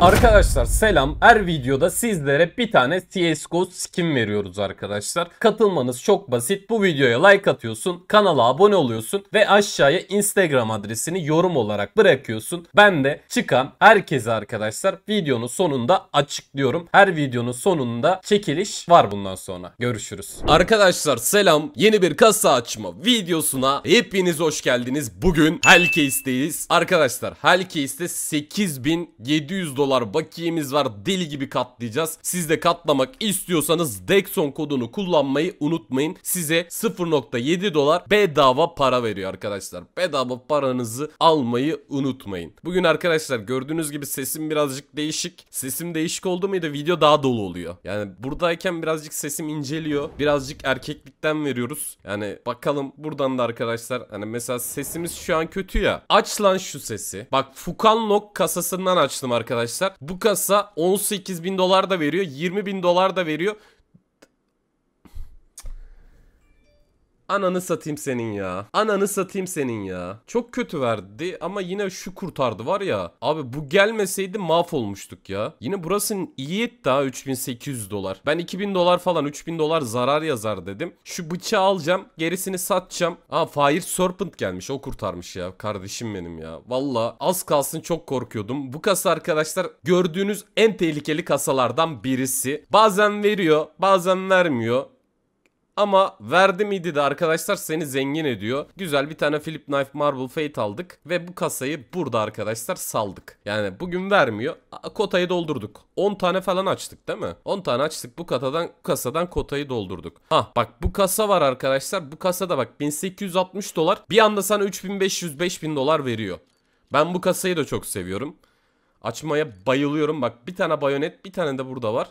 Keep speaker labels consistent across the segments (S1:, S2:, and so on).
S1: Arkadaşlar selam. Her videoda sizlere bir tane CSGO skin veriyoruz arkadaşlar. Katılmanız çok basit. Bu videoya like atıyorsun, kanala abone oluyorsun ve aşağıya Instagram adresini yorum olarak bırakıyorsun. Ben de çıkan herkese arkadaşlar videonun sonunda açıklıyorum. Her videonun sonunda çekiliş var bundan sonra. Görüşürüz. Arkadaşlar selam. Yeni bir kasa açma videosuna hepiniz hoş geldiniz. Bugün Hellcase'deyiz. Arkadaşlar Hellcase'de 8700 dolar bakiyemiz var. Deli gibi katlayacağız. Siz de katlamak istiyorsanız Dexon kodunu kullanmayı unutmayın. Size 0.7 dolar bedava para veriyor arkadaşlar. Bedava paranızı almayı unutmayın. Bugün arkadaşlar gördüğünüz gibi sesim birazcık değişik. Sesim değişik oldu muydu video daha dolu oluyor. Yani buradayken birazcık sesim inceliyor. Birazcık erkeklikten veriyoruz. Yani bakalım buradan da arkadaşlar hani mesela sesimiz şu an kötü ya. Aç lan şu sesi. Bak Fukanlok kasasından açtım arkadaşlar arkadaşlar. Bu kasa 18 bin dolar da veriyor. 20 bin dolar da veriyor. Ananı satayım senin ya. Ananı satayım senin ya. Çok kötü verdi ama yine şu kurtardı var ya. Abi bu gelmeseydi mahvolmuştuk ya. Yine burasının iyi et daha 3800 dolar. Ben 2000 dolar falan 3000 dolar zarar yazar dedim. Şu bıçağı alacağım. Gerisini satacağım. Aa Fire Serpent gelmiş. O kurtarmış ya. Kardeşim benim ya. Valla az kalsın çok korkuyordum. Bu kasa arkadaşlar gördüğünüz en tehlikeli kasalardan birisi. Bazen veriyor bazen vermiyor. Ama verdi midi de arkadaşlar seni zengin ediyor. Güzel bir tane Philip Knife Marble Fate aldık ve bu kasayı burada arkadaşlar saldık. Yani bugün vermiyor. Kotayı doldurduk. 10 tane falan açtık değil mi? 10 tane açtık. Bu katadan bu kasadan kotayı doldurduk. Ha bak bu kasa var arkadaşlar. Bu kasada bak 1860 dolar. Bir anda sana 3500 5000 dolar veriyor. Ben bu kasayı da çok seviyorum. Açmaya bayılıyorum. Bak bir tane bayonet bir tane de burada var.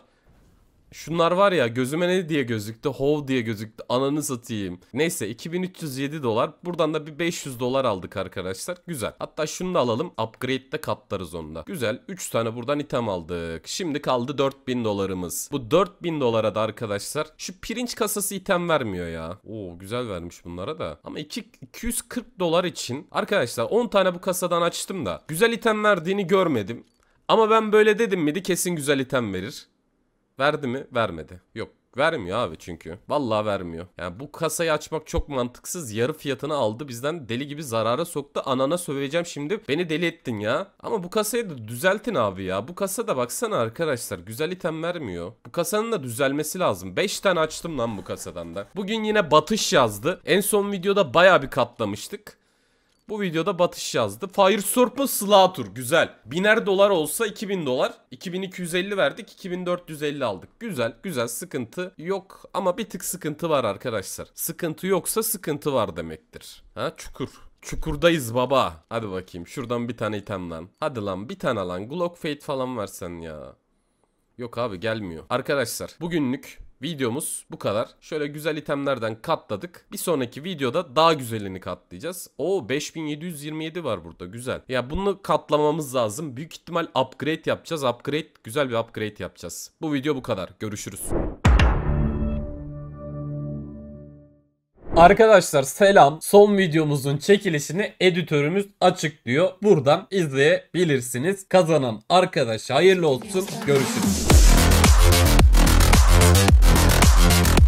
S1: Şunlar var ya gözüme ne diye gözüktü? Hov diye gözüktü. Ananı satayım. Neyse 2307 dolar. Buradan da bir 500 dolar aldık arkadaşlar. Güzel. Hatta şunu da alalım. Upgrade'de katlarız onu da. Güzel. 3 tane buradan item aldık. Şimdi kaldı 4000 dolarımız. Bu 4000 dolara da arkadaşlar şu pirinç kasası item vermiyor ya. Oo güzel vermiş bunlara da. Ama 2, 240 dolar için arkadaşlar 10 tane bu kasadan açtım da güzel item verdiğini görmedim. Ama ben böyle dedim miydi kesin güzel item verir. Verdi mi? Vermedi. Yok Vermiyor abi çünkü. Vallahi vermiyor. Yani bu kasayı açmak çok mantıksız. Yarı fiyatını aldı bizden deli gibi zarara soktu. Anana söveceğim şimdi. Beni deli ettin ya. Ama bu kasayı da düzeltin abi ya. Bu kasa da baksana arkadaşlar. Güzel item vermiyor. Bu kasanın da düzelmesi lazım. 5 tane açtım lan bu kasadan da. Bugün yine batış yazdı. En son videoda baya bir katlamıştık. Bu videoda batış yazdı. Fire Serpent Slaughter güzel. Biner dolar olsa 2000 dolar. 2250 verdik 2450 aldık. Güzel güzel sıkıntı yok ama bir tık sıkıntı var arkadaşlar. Sıkıntı yoksa sıkıntı var demektir. Ha çukur. Çukurdayız baba. Hadi bakayım şuradan bir tane item lan. Hadi lan bir tane lan. Glock Fate falan versen ya. Yok abi gelmiyor. Arkadaşlar bugünlük Videomuz bu kadar. Şöyle güzel itemlerden katladık. Bir sonraki videoda daha güzelini katlayacağız. O 5727 var burada güzel. Ya bunu katlamamız lazım. Büyük ihtimal upgrade yapacağız. Upgrade güzel bir upgrade yapacağız. Bu video bu kadar. Görüşürüz. Arkadaşlar selam. Son videomuzun çekilişini editörümüz açıklıyor. Buradan izleyebilirsiniz. Kazanan arkadaş hayırlı olsun. Görüşürüz. Thank you.